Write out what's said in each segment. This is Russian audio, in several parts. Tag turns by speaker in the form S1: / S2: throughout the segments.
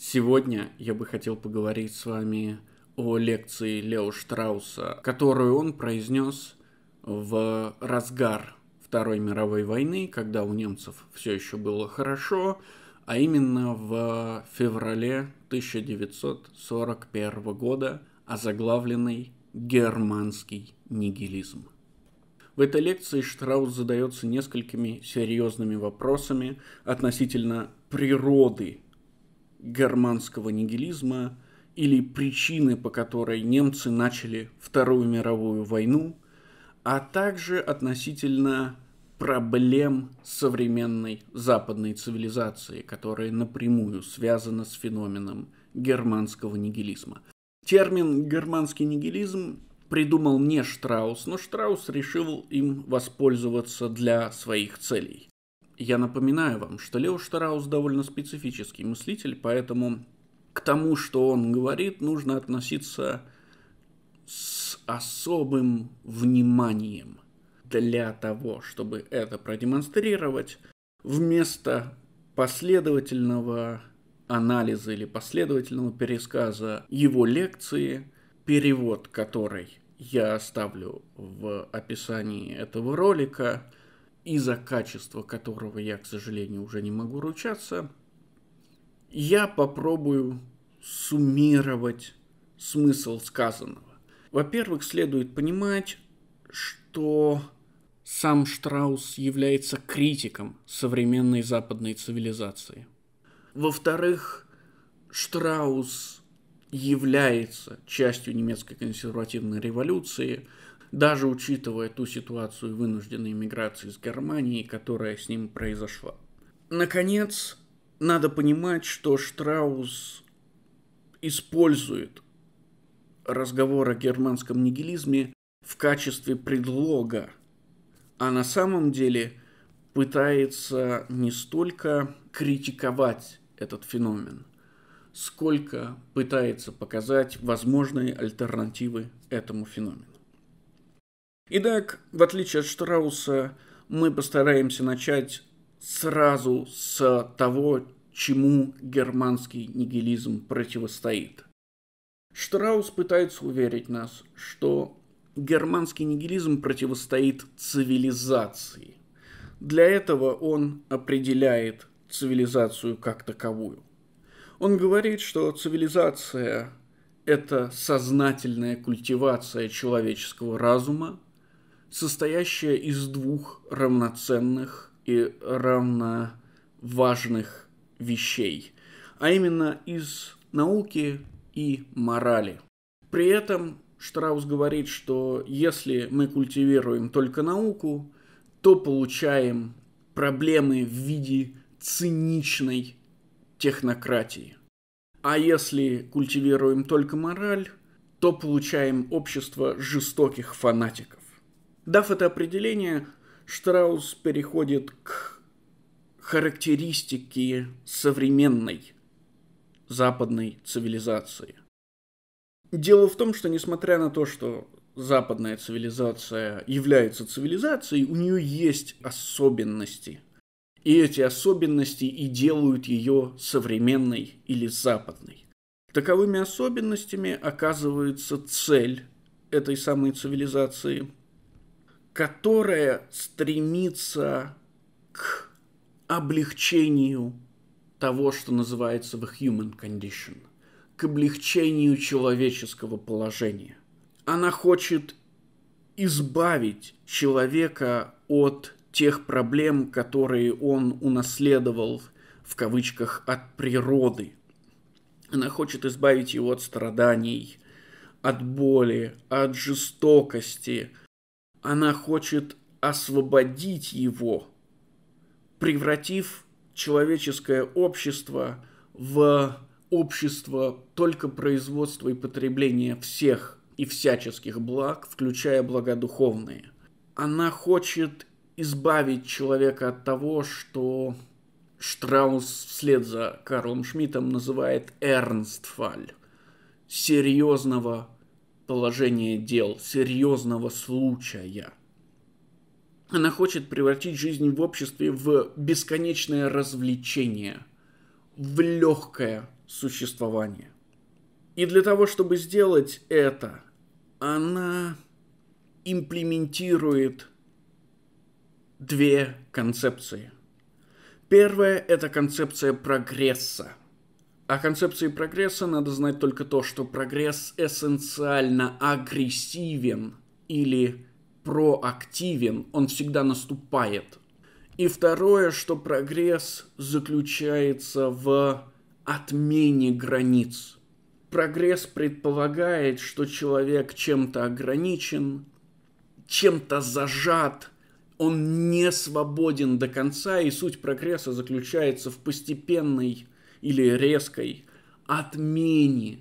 S1: Сегодня я бы хотел поговорить с вами о лекции Лео Штрауса, которую он произнес в разгар Второй мировой войны, когда у немцев все еще было хорошо, а именно в феврале 1941 года озаглавленный «Германский нигилизм». В этой лекции Штраус задается несколькими серьезными вопросами относительно природы германского нигилизма или причины, по которой немцы начали Вторую мировую войну, а также относительно проблем современной западной цивилизации, которая напрямую связана с феноменом германского нигилизма. Термин «германский нигилизм» придумал не Штраус, но Штраус решил им воспользоваться для своих целей. Я напоминаю вам, что Лео Штраус довольно специфический мыслитель, поэтому к тому, что он говорит, нужно относиться с особым вниманием для того, чтобы это продемонстрировать, вместо последовательного анализа или последовательного пересказа его лекции, перевод которой я оставлю в описании этого ролика – и за качество которого я, к сожалению, уже не могу ручаться, я попробую суммировать смысл сказанного. Во-первых, следует понимать, что сам Штраус является критиком современной западной цивилизации. Во-вторых, Штраус является частью немецкой консервативной революции – даже учитывая ту ситуацию вынужденной миграции с Германии, которая с ним произошла. Наконец, надо понимать, что Штраус использует разговор о германском нигилизме в качестве предлога, а на самом деле пытается не столько критиковать этот феномен, сколько пытается показать возможные альтернативы этому феномену. Итак, в отличие от Штрауса, мы постараемся начать сразу с того, чему германский нигилизм противостоит. Штраус пытается уверить нас, что германский нигилизм противостоит цивилизации. Для этого он определяет цивилизацию как таковую. Он говорит, что цивилизация – это сознательная культивация человеческого разума, состоящая из двух равноценных и равноважных вещей, а именно из науки и морали. При этом Штраус говорит, что если мы культивируем только науку, то получаем проблемы в виде циничной технократии. А если культивируем только мораль, то получаем общество жестоких фанатиков. Дав это определение, Штраус переходит к характеристике современной западной цивилизации. Дело в том, что несмотря на то, что западная цивилизация является цивилизацией, у нее есть особенности. И эти особенности и делают ее современной или западной. Таковыми особенностями оказывается цель этой самой цивилизации – которая стремится к облегчению того, что называется the human condition, к облегчению человеческого положения. Она хочет избавить человека от тех проблем, которые он унаследовал в кавычках от природы. Она хочет избавить его от страданий, от боли, от жестокости, она хочет освободить его, превратив человеческое общество в общество только производства и потребления всех и всяческих благ, включая блага духовные. Она хочет избавить человека от того, что Штраус вслед за Карлом Шмидтом называет «эрнстфаль» — серьезного положение дел, серьезного случая. Она хочет превратить жизнь в обществе в бесконечное развлечение, в легкое существование. И для того, чтобы сделать это, она имплементирует две концепции. Первая – это концепция прогресса. О концепции прогресса надо знать только то, что прогресс эссенциально агрессивен или проактивен, он всегда наступает. И второе, что прогресс заключается в отмене границ. Прогресс предполагает, что человек чем-то ограничен, чем-то зажат, он не свободен до конца, и суть прогресса заключается в постепенной или резкой отмене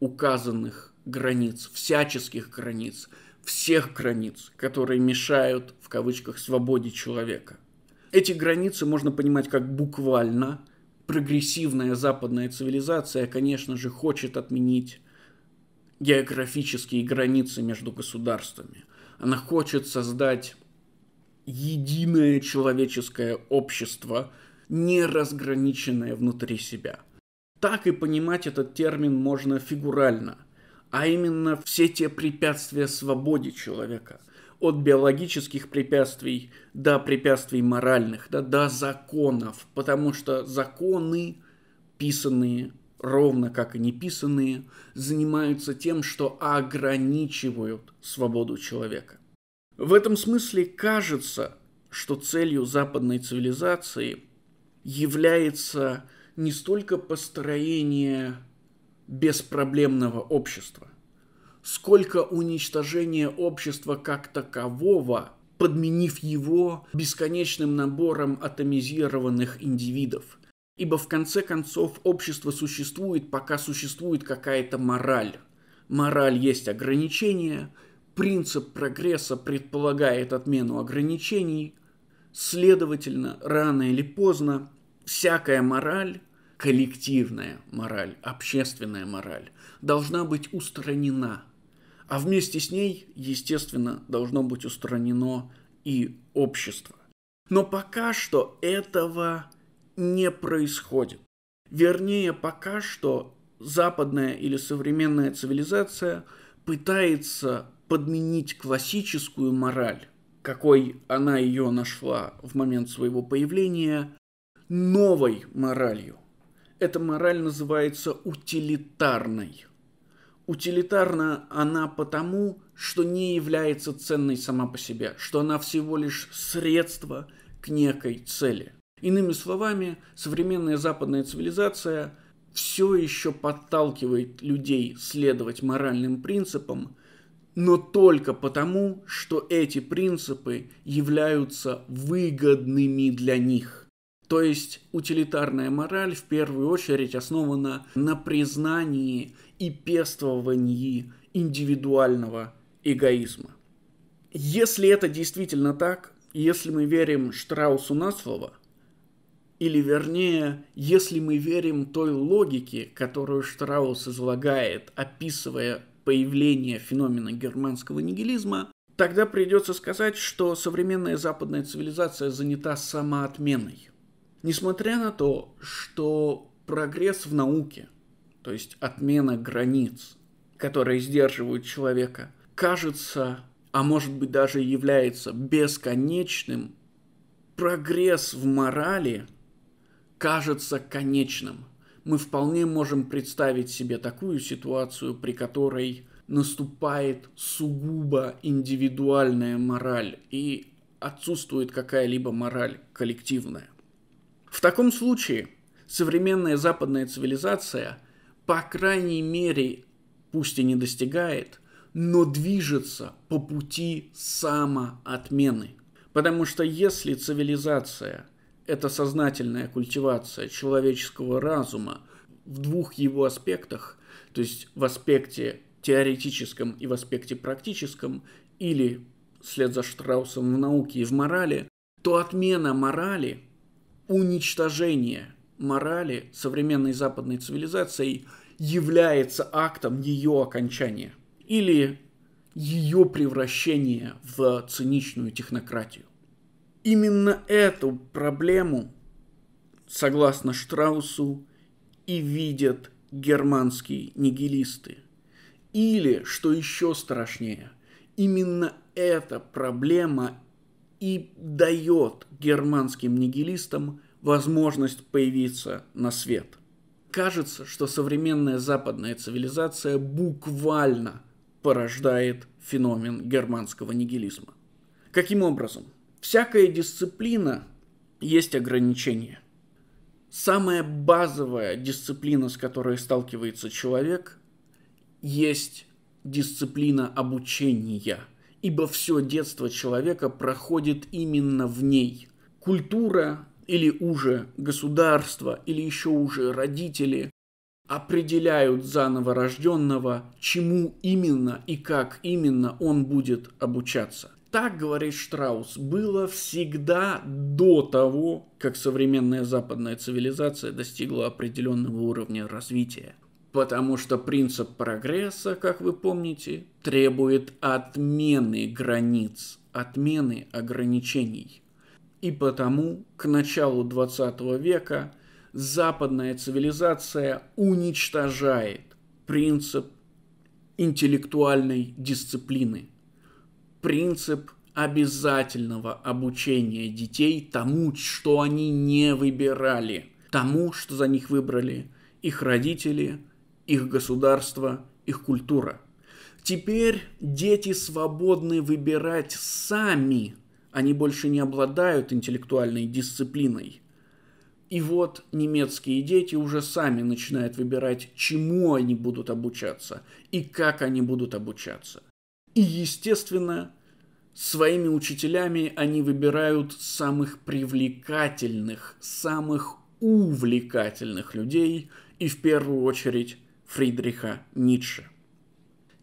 S1: указанных границ, всяческих границ, всех границ, которые мешают, в кавычках, свободе человека. Эти границы можно понимать как буквально. Прогрессивная западная цивилизация, конечно же, хочет отменить географические границы между государствами. Она хочет создать единое человеческое общество – не внутри себя. Так и понимать этот термин можно фигурально, а именно все те препятствия свободе человека, от биологических препятствий до препятствий моральных, да, до законов, потому что законы, писанные ровно как и неписанные, занимаются тем, что ограничивают свободу человека. В этом смысле кажется, что целью западной цивилизации является не столько построение беспроблемного общества, сколько уничтожение общества как такового, подменив его бесконечным набором атомизированных индивидов. Ибо в конце концов общество существует, пока существует какая-то мораль. Мораль есть ограничения, принцип прогресса предполагает отмену ограничений, следовательно, рано или поздно всякая мораль, коллективная мораль, общественная мораль, должна быть устранена. А вместе с ней, естественно, должно быть устранено и общество. Но пока что этого не происходит. Вернее, пока что западная или современная цивилизация пытается подменить классическую мораль, какой она ее нашла в момент своего появления, новой моралью. Эта мораль называется утилитарной. Утилитарна она потому, что не является ценной сама по себе, что она всего лишь средство к некой цели. Иными словами, современная западная цивилизация все еще подталкивает людей следовать моральным принципам, но только потому, что эти принципы являются выгодными для них. То есть утилитарная мораль в первую очередь основана на признании и пествовании индивидуального эгоизма. Если это действительно так, если мы верим Штраусу на слово, или вернее, если мы верим той логике, которую Штраус излагает, описывая появление феномена германского нигилизма, тогда придется сказать, что современная западная цивилизация занята самоотменой – Несмотря на то, что прогресс в науке, то есть отмена границ, которые сдерживают человека, кажется, а может быть даже является бесконечным, прогресс в морали кажется конечным. Мы вполне можем представить себе такую ситуацию, при которой наступает сугубо индивидуальная мораль и отсутствует какая-либо мораль коллективная. В таком случае современная западная цивилизация, по крайней мере, пусть и не достигает, но движется по пути самоотмены. Потому что если цивилизация – это сознательная культивация человеческого разума в двух его аспектах, то есть в аспекте теоретическом и в аспекте практическом, или, вслед за Штраусом, в науке и в морали, то отмена морали – уничтожение морали современной западной цивилизацией является актом ее окончания или ее превращения в циничную технократию. Именно эту проблему, согласно Штраусу, и видят германские нигилисты. Или, что еще страшнее, именно эта проблема и дает германским нигилистам возможность появиться на свет. Кажется, что современная западная цивилизация буквально порождает феномен германского нигилизма. Каким образом? Всякая дисциплина есть ограничения. Самая базовая дисциплина, с которой сталкивается человек, есть дисциплина обучения – ибо все детство человека проходит именно в ней. Культура или уже государство, или еще уже родители определяют за новорожденного, чему именно и как именно он будет обучаться. Так, говорит Штраус, было всегда до того, как современная западная цивилизация достигла определенного уровня развития потому что принцип прогресса, как вы помните, требует отмены границ, отмены ограничений. И потому к началу 20 века западная цивилизация уничтожает принцип интеллектуальной дисциплины, принцип обязательного обучения детей тому, что они не выбирали, тому, что за них выбрали их родители – их государство, их культура. Теперь дети свободны выбирать сами, они больше не обладают интеллектуальной дисциплиной. И вот немецкие дети уже сами начинают выбирать, чему они будут обучаться и как они будут обучаться. И, естественно, своими учителями они выбирают самых привлекательных, самых увлекательных людей и в первую очередь Фридриха Ницше.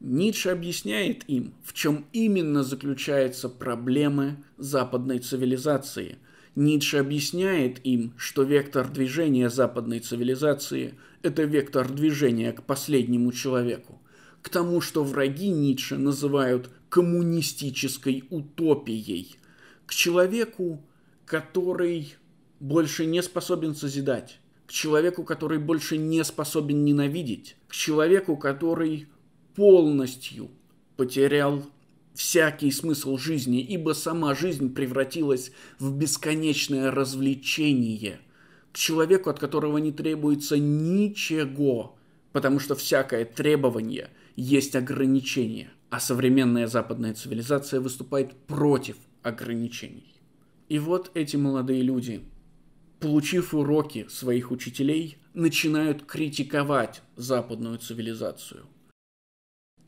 S1: Ницше объясняет им, в чем именно заключаются проблемы западной цивилизации. Ницше объясняет им, что вектор движения западной цивилизации – это вектор движения к последнему человеку, к тому, что враги Ницше называют коммунистической утопией, к человеку, который больше не способен созидать, к человеку, который больше не способен ненавидеть, к человеку, который полностью потерял всякий смысл жизни, ибо сама жизнь превратилась в бесконечное развлечение, к человеку, от которого не требуется ничего, потому что всякое требование есть ограничение, а современная западная цивилизация выступает против ограничений. И вот эти молодые люди – получив уроки своих учителей, начинают критиковать западную цивилизацию.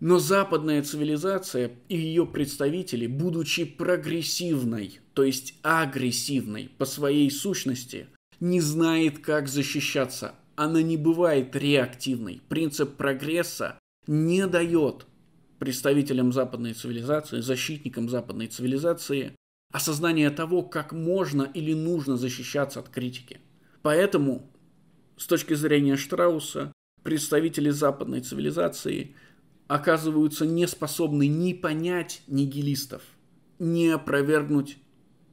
S1: Но западная цивилизация и ее представители, будучи прогрессивной, то есть агрессивной по своей сущности, не знает, как защищаться. Она не бывает реактивной. Принцип прогресса не дает представителям западной цивилизации, защитникам западной цивилизации осознание того, как можно или нужно защищаться от критики. Поэтому, с точки зрения Штрауса, представители западной цивилизации оказываются не способны ни понять нигилистов, ни опровергнуть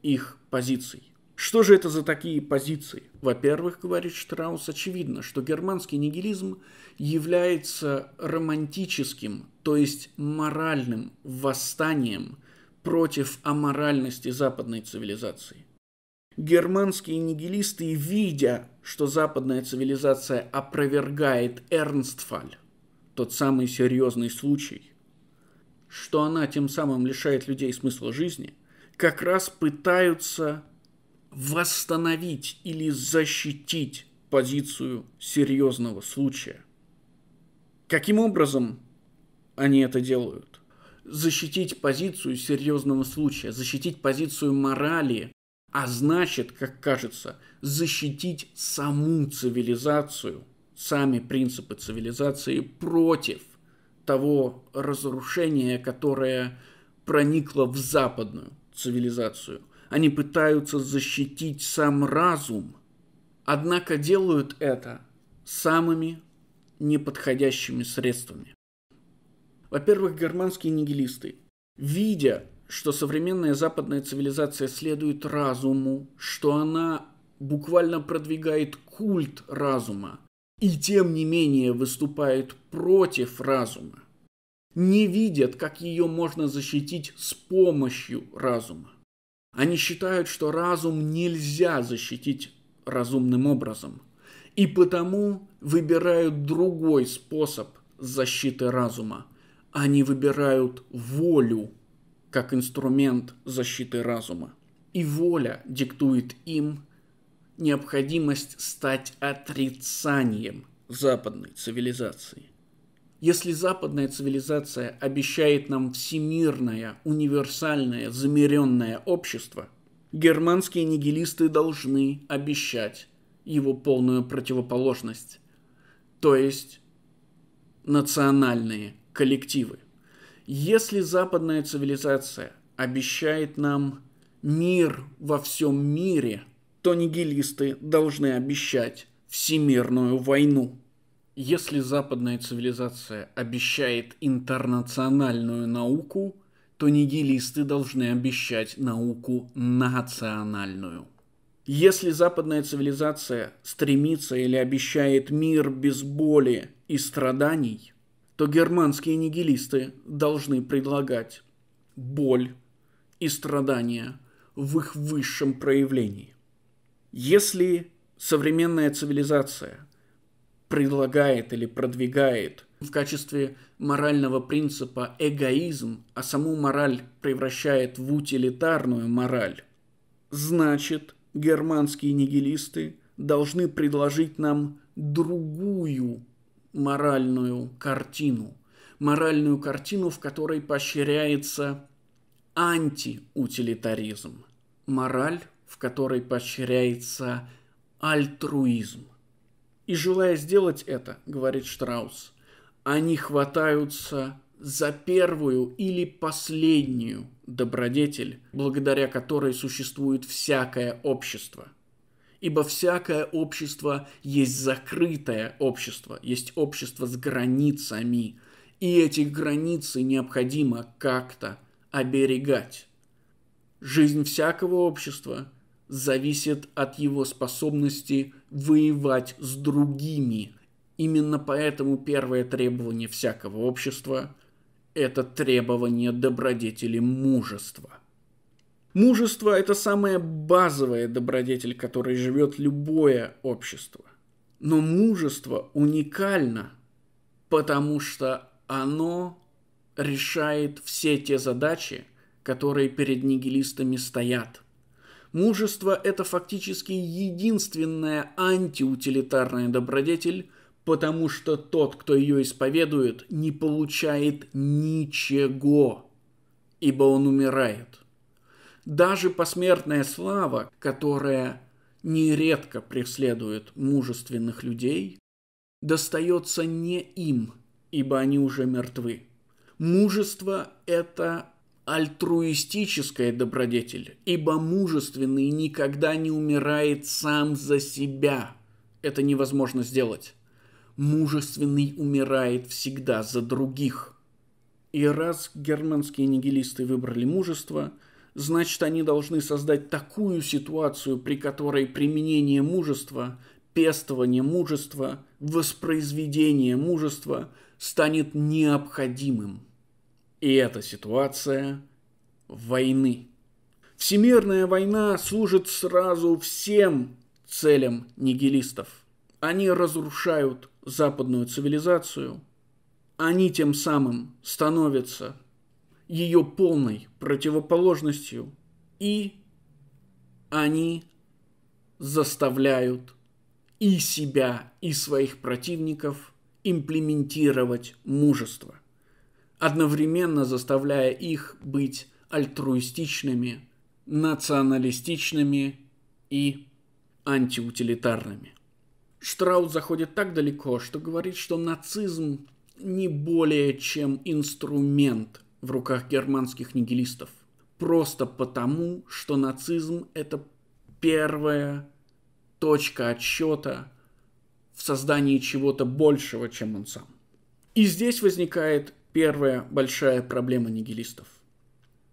S1: их позиций. Что же это за такие позиции? Во-первых, говорит Штраус, очевидно, что германский нигилизм является романтическим, то есть моральным восстанием против аморальности западной цивилизации. Германские нигилисты, видя, что западная цивилизация опровергает Эрнстфаль, тот самый серьезный случай, что она тем самым лишает людей смысла жизни, как раз пытаются восстановить или защитить позицию серьезного случая. Каким образом они это делают? защитить позицию серьезного случая, защитить позицию морали, а значит, как кажется, защитить саму цивилизацию, сами принципы цивилизации против того разрушения, которое проникло в западную цивилизацию. Они пытаются защитить сам разум, однако делают это самыми неподходящими средствами. Во-первых, германские нигилисты, видя, что современная западная цивилизация следует разуму, что она буквально продвигает культ разума и тем не менее выступает против разума, не видят, как ее можно защитить с помощью разума. Они считают, что разум нельзя защитить разумным образом, и потому выбирают другой способ защиты разума – они выбирают волю как инструмент защиты разума. И воля диктует им необходимость стать отрицанием западной цивилизации. Если западная цивилизация обещает нам всемирное, универсальное, замеренное общество, германские нигилисты должны обещать его полную противоположность, то есть национальные коллективы. Если западная цивилизация обещает нам мир во всем мире, то нигилисты должны обещать всемирную войну. Если западная цивилизация обещает интернациональную науку, то нигилисты должны обещать науку национальную. Если западная цивилизация стремится или обещает мир без боли и страданий, то германские нигилисты должны предлагать боль и страдания в их высшем проявлении. Если современная цивилизация предлагает или продвигает в качестве морального принципа эгоизм, а саму мораль превращает в утилитарную мораль, значит, германские нигилисты должны предложить нам другую моральную картину. Моральную картину, в которой поощряется антиутилитаризм. Мораль, в которой поощряется альтруизм. И желая сделать это, говорит Штраус, они хватаются за первую или последнюю добродетель, благодаря которой существует всякое общество – ибо всякое общество есть закрытое общество, есть общество с границами, и эти границы необходимо как-то оберегать. Жизнь всякого общества зависит от его способности воевать с другими. Именно поэтому первое требование всякого общества – это требование добродетели мужества. Мужество – это самая базовая добродетель, которой живет любое общество. Но мужество уникально, потому что оно решает все те задачи, которые перед нигилистами стоят. Мужество – это фактически единственная антиутилитарная добродетель, потому что тот, кто ее исповедует, не получает ничего, ибо он умирает. Даже посмертная слава, которая нередко преследует мужественных людей, достается не им, ибо они уже мертвы. Мужество – это альтруистическая добродетель, ибо мужественный никогда не умирает сам за себя. Это невозможно сделать. Мужественный умирает всегда за других. И раз германские нигилисты выбрали мужество – значит, они должны создать такую ситуацию, при которой применение мужества, пестование мужества, воспроизведение мужества станет необходимым. И эта ситуация войны. Всемирная война служит сразу всем целям нигилистов. Они разрушают западную цивилизацию, они тем самым становятся ее полной противоположностью, и они заставляют и себя, и своих противников имплементировать мужество, одновременно заставляя их быть альтруистичными, националистичными и антиутилитарными. Штраус заходит так далеко, что говорит, что нацизм не более чем инструмент в руках германских нигилистов. Просто потому, что нацизм – это первая точка отсчета в создании чего-то большего, чем он сам. И здесь возникает первая большая проблема нигилистов.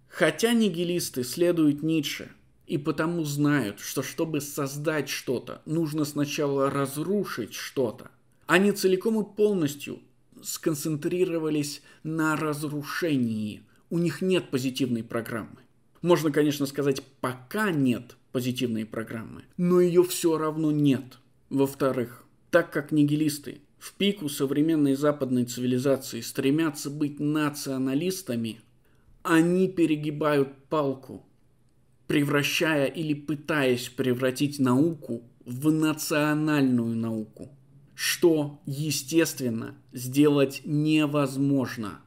S1: Хотя нигилисты следуют Ницше и потому знают, что чтобы создать что-то, нужно сначала разрушить что-то, они а целиком и полностью сконцентрировались на разрушении. У них нет позитивной программы. Можно, конечно, сказать, пока нет позитивной программы, но ее все равно нет. Во-вторых, так как нигилисты в пику современной западной цивилизации стремятся быть националистами, они перегибают палку, превращая или пытаясь превратить науку в национальную науку что, естественно, сделать невозможно.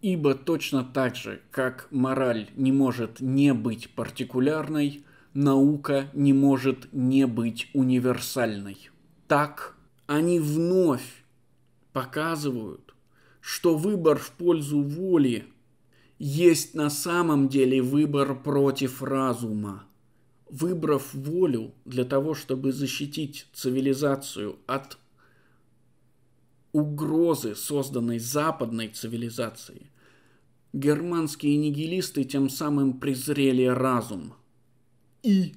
S1: Ибо точно так же, как мораль не может не быть партикулярной, наука не может не быть универсальной. Так они вновь показывают, что выбор в пользу воли есть на самом деле выбор против разума. Выбрав волю для того, чтобы защитить цивилизацию от угрозы, созданной западной цивилизацией. Германские нигилисты тем самым презрели разум и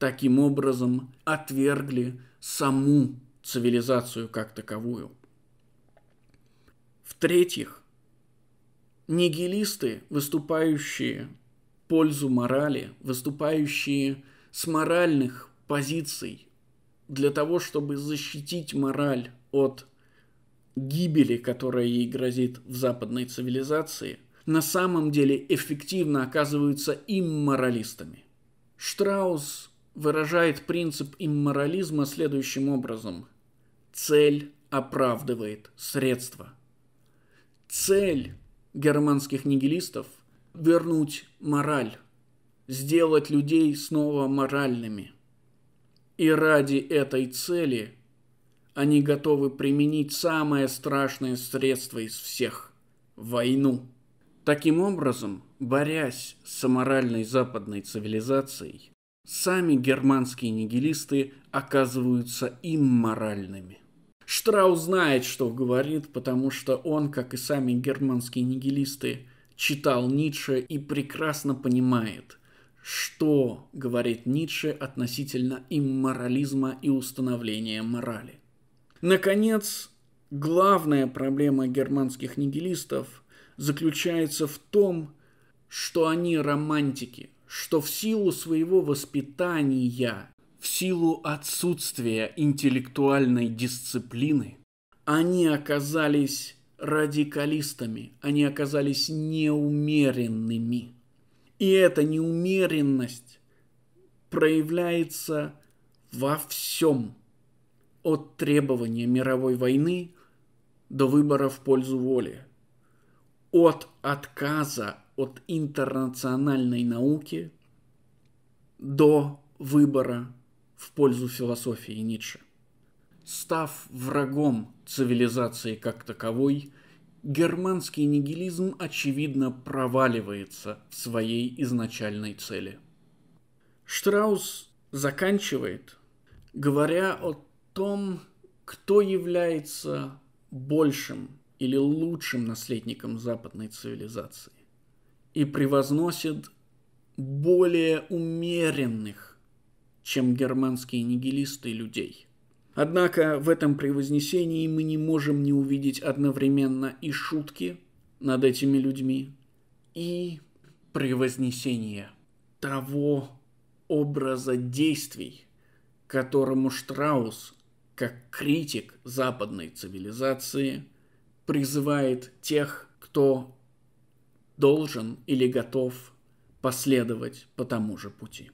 S1: таким образом отвергли саму цивилизацию как таковую. В-третьих, нигилисты, выступающие в пользу морали, выступающие с моральных позиций для того, чтобы защитить мораль от гибели, которая ей грозит в западной цивилизации, на самом деле эффективно оказываются имморалистами. Штраус выражает принцип имморализма следующим образом. Цель оправдывает средства. Цель германских нигилистов – вернуть мораль, сделать людей снова моральными. И ради этой цели – они готовы применить самое страшное средство из всех – войну. Таким образом, борясь с аморальной западной цивилизацией, сами германские нигилисты оказываются имморальными. Штраус знает, что говорит, потому что он, как и сами германские нигилисты, читал Ницше и прекрасно понимает, что говорит Ницше относительно имморализма и установления морали. Наконец, главная проблема германских нигилистов заключается в том, что они романтики, что в силу своего воспитания, в силу отсутствия интеллектуальной дисциплины, они оказались радикалистами, они оказались неумеренными. И эта неумеренность проявляется во всем – от требования мировой войны до выбора в пользу воли, от отказа от интернациональной науки до выбора в пользу философии Ницше. Став врагом цивилизации как таковой, германский нигилизм очевидно проваливается в своей изначальной цели. Штраус заканчивает, говоря о том, кто является большим или лучшим наследником западной цивилизации и превозносит более умеренных, чем германские нигилисты людей. Однако в этом превознесении мы не можем не увидеть одновременно и шутки над этими людьми, и превознесение того образа действий, которому Штраус как критик западной цивилизации, призывает тех, кто должен или готов последовать по тому же пути.